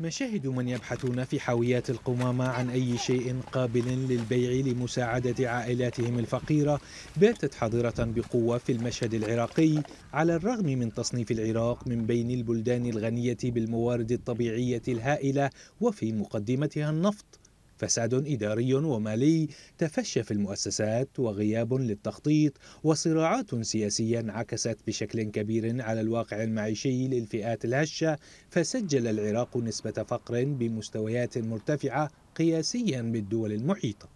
مشاهد من يبحثون في حاويات القمامة عن أي شيء قابل للبيع لمساعدة عائلاتهم الفقيرة باتت حاضرة بقوة في المشهد العراقي على الرغم من تصنيف العراق من بين البلدان الغنية بالموارد الطبيعية الهائلة وفي مقدمتها النفط فساد إداري ومالي تفشى في المؤسسات وغياب للتخطيط وصراعات سياسية انعكست بشكل كبير على الواقع المعيشي للفئات الهشة فسجل العراق نسبة فقر بمستويات مرتفعة قياسيا بالدول المحيطة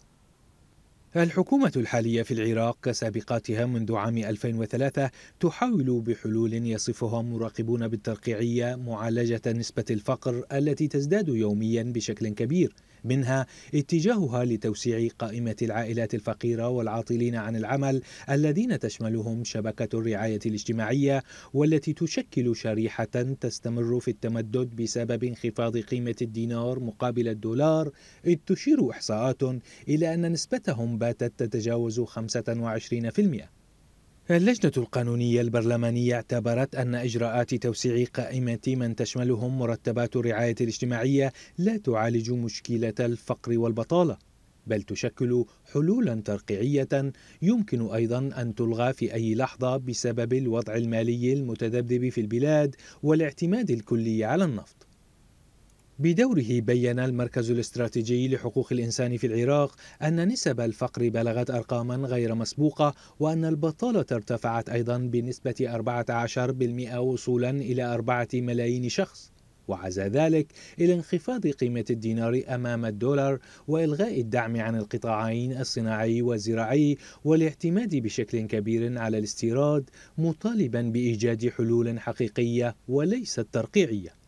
الحكومة الحالية في العراق كسابقاتها منذ عام 2003 تحاول بحلول يصفها مراقبون بالترقيعية معالجة نسبة الفقر التي تزداد يوميا بشكل كبير منها اتجاهها لتوسيع قائمة العائلات الفقيرة والعاطلين عن العمل الذين تشملهم شبكة الرعاية الاجتماعية والتي تشكل شريحة تستمر في التمدد بسبب انخفاض قيمة الدينار مقابل الدولار إذ تشير إحصاءات إلى أن نسبتهم باتت تتجاوز 25%. اللجنة القانونية البرلمانية اعتبرت أن إجراءات توسيع قائمة من تشملهم مرتبات الرعاية الاجتماعية لا تعالج مشكلة الفقر والبطالة، بل تشكل حلولا ترقيعية يمكن أيضا أن تلغى في أي لحظة بسبب الوضع المالي المتذبذب في البلاد والاعتماد الكلي على النفط. بدوره بين المركز الاستراتيجي لحقوق الإنسان في العراق أن نسب الفقر بلغت أرقاما غير مسبوقة وأن البطالة ارتفعت أيضا بنسبة 14% وصولا إلى 4 ملايين شخص وعزى ذلك إلى انخفاض قيمة الدينار أمام الدولار وإلغاء الدعم عن القطاعين الصناعي والزراعي والاعتماد بشكل كبير على الاستيراد مطالبا بإيجاد حلول حقيقية وليست ترقيعية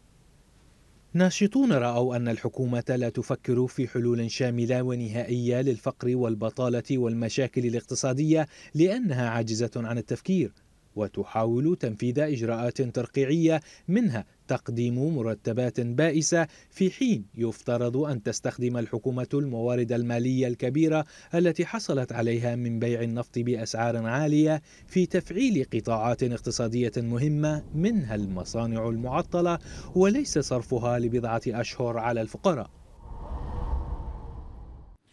ناشطون رأوا أن الحكومة لا تفكر في حلول شاملة ونهائية للفقر والبطالة والمشاكل الاقتصادية لأنها عاجزة عن التفكير وتحاول تنفيذ إجراءات ترقيعية منها تقديم مرتبات بائسة في حين يفترض أن تستخدم الحكومة الموارد المالية الكبيرة التي حصلت عليها من بيع النفط بأسعار عالية في تفعيل قطاعات اقتصادية مهمة منها المصانع المعطلة وليس صرفها لبضعة أشهر على الفقراء